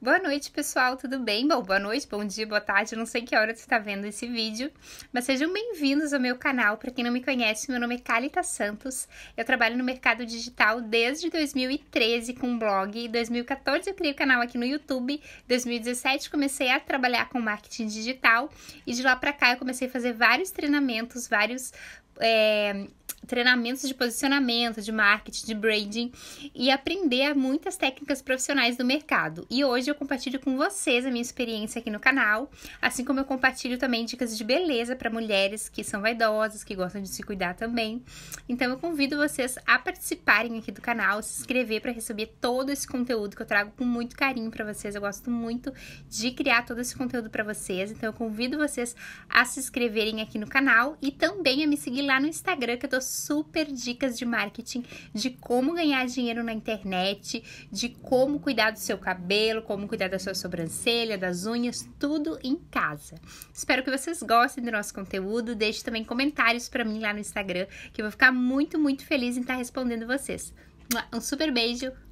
Boa noite, pessoal, tudo bem? Bom, boa noite, bom dia, boa tarde, não sei que hora você está vendo esse vídeo, mas sejam bem-vindos ao meu canal. Para quem não me conhece, meu nome é Calita Santos, eu trabalho no mercado digital desde 2013 com blog, blog, 2014 eu criei o um canal aqui no YouTube, 2017 comecei a trabalhar com marketing digital e de lá para cá eu comecei a fazer vários treinamentos, vários... É, treinamentos de posicionamento, de marketing, de branding e aprender muitas técnicas profissionais do mercado. E hoje eu compartilho com vocês a minha experiência aqui no canal, assim como eu compartilho também dicas de beleza para mulheres que são vaidosas, que gostam de se cuidar também. Então eu convido vocês a participarem aqui do canal, se inscrever para receber todo esse conteúdo que eu trago com muito carinho para vocês. Eu gosto muito de criar todo esse conteúdo para vocês, então eu convido vocês a se inscreverem aqui no canal e também a me seguir lá no Instagram que eu tô super dicas de marketing, de como ganhar dinheiro na internet, de como cuidar do seu cabelo, como cuidar da sua sobrancelha, das unhas, tudo em casa. Espero que vocês gostem do nosso conteúdo. Deixe também comentários para mim lá no Instagram, que eu vou ficar muito, muito feliz em estar tá respondendo vocês. Um super beijo,